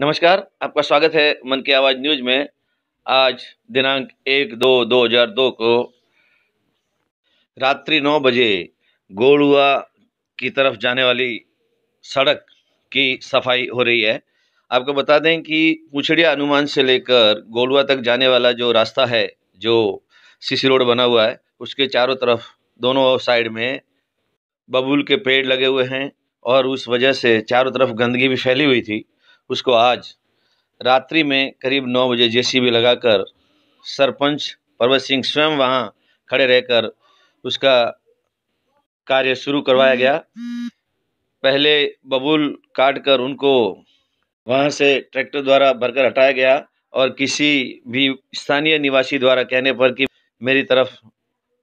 नमस्कार आपका स्वागत है मन की आवाज़ न्यूज में आज दिनांक एक दो दो हजार दो को रात्रि नौ बजे गोलुआ की तरफ जाने वाली सड़क की सफाई हो रही है आपको बता दें कि पुछड़िया अनुमान से लेकर गोलुआ तक जाने वाला जो रास्ता है जो सीसी रोड बना हुआ है उसके चारों तरफ दोनों साइड में बबूल के पेड़ लगे हुए हैं और उस वजह से चारों तरफ गंदगी भी फैली हुई थी उसको आज रात्रि में करीब नौ बजे जे सी बी लगाकर सरपंच पर्वत सिंह स्वयं वहाँ खड़े रहकर उसका कार्य शुरू करवाया गया पहले बबूल काट कर उनको वहाँ से ट्रैक्टर द्वारा भरकर हटाया गया और किसी भी स्थानीय निवासी द्वारा कहने पर कि मेरी तरफ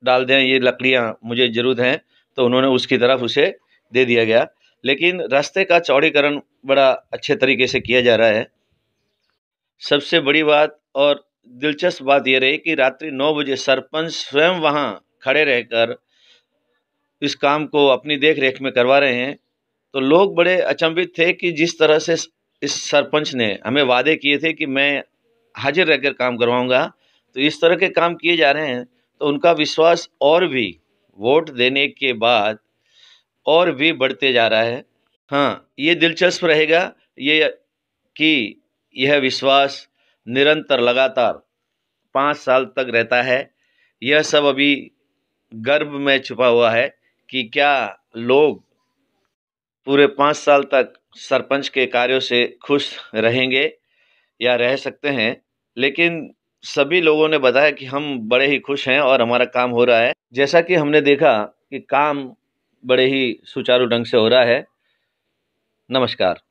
डाल दें ये लकड़ियाँ मुझे ज़रूरत हैं तो उन्होंने उसकी तरफ उसे दे दिया गया लेकिन रास्ते का चौड़ीकरण बड़ा अच्छे तरीके से किया जा रहा है सबसे बड़ी बात और दिलचस्प बात यह रही कि रात्रि नौ बजे सरपंच स्वयं वहाँ खड़े रहकर इस काम को अपनी देख रेख में करवा रहे हैं तो लोग बड़े अचंभित थे कि जिस तरह से इस सरपंच ने हमें वादे किए थे कि मैं हाजिर रहकर काम करवाऊंगा तो इस तरह के काम किए जा रहे हैं तो उनका विश्वास और भी वोट देने के बाद और भी बढ़ते जा रहा है हाँ ये दिलचस्प रहेगा ये कि यह विश्वास निरंतर लगातार पाँच साल तक रहता है यह सब अभी गर्भ में छुपा हुआ है कि क्या लोग पूरे पाँच साल तक सरपंच के कार्यों से खुश रहेंगे या रह सकते हैं लेकिन सभी लोगों ने बताया कि हम बड़े ही खुश हैं और हमारा काम हो रहा है जैसा कि हमने देखा कि काम बड़े ही सुचारू ढंग से हो रहा है नमस्कार